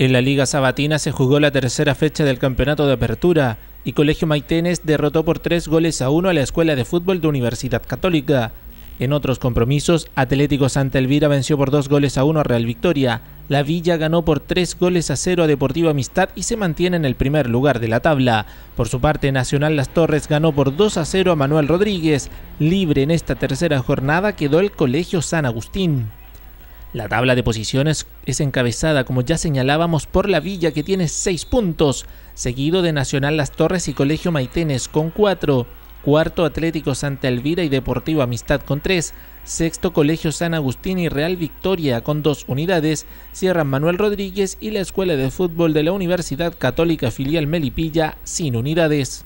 En la Liga Sabatina se jugó la tercera fecha del campeonato de apertura y Colegio Maitenes derrotó por tres goles a uno a la Escuela de Fútbol de Universidad Católica. En otros compromisos, Atlético Santa Elvira venció por dos goles a uno a Real Victoria, La Villa ganó por tres goles a cero a Deportivo Amistad y se mantiene en el primer lugar de la tabla. Por su parte, Nacional Las Torres ganó por 2 a 0 a Manuel Rodríguez. Libre en esta tercera jornada quedó el Colegio San Agustín. La tabla de posiciones es encabezada, como ya señalábamos, por la Villa que tiene seis puntos, seguido de Nacional Las Torres y Colegio Maitenes con 4, cuarto Atlético Santa Elvira y Deportivo Amistad con tres, sexto Colegio San Agustín y Real Victoria con dos unidades, Sierra Manuel Rodríguez y la Escuela de Fútbol de la Universidad Católica Filial Melipilla sin unidades.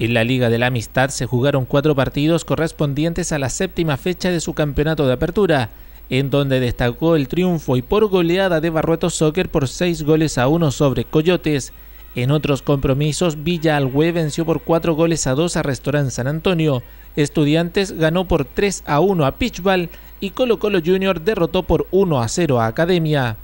En la Liga de la Amistad se jugaron cuatro partidos correspondientes a la séptima fecha de su campeonato de apertura, en donde destacó el triunfo y por goleada de Barrueto Soccer por seis goles a uno sobre Coyotes. En otros compromisos, Villa Alhue venció por cuatro goles a dos a Restaurant San Antonio, Estudiantes ganó por 3 a 1 a Pitchball y Colo Colo Junior derrotó por 1 a 0 a Academia.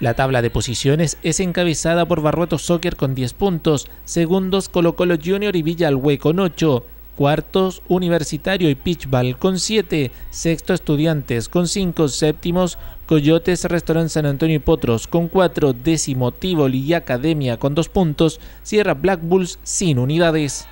La tabla de posiciones es encabezada por Barrueto Soccer con 10 puntos, segundos Colo Colo Junior y Villa con 8, cuartos Universitario y Pitchball con 7, sexto Estudiantes con 5, séptimos Coyotes, Restaurant San Antonio y Potros con 4, décimo Tivoli y Academia con 2 puntos, cierra Black Bulls sin unidades.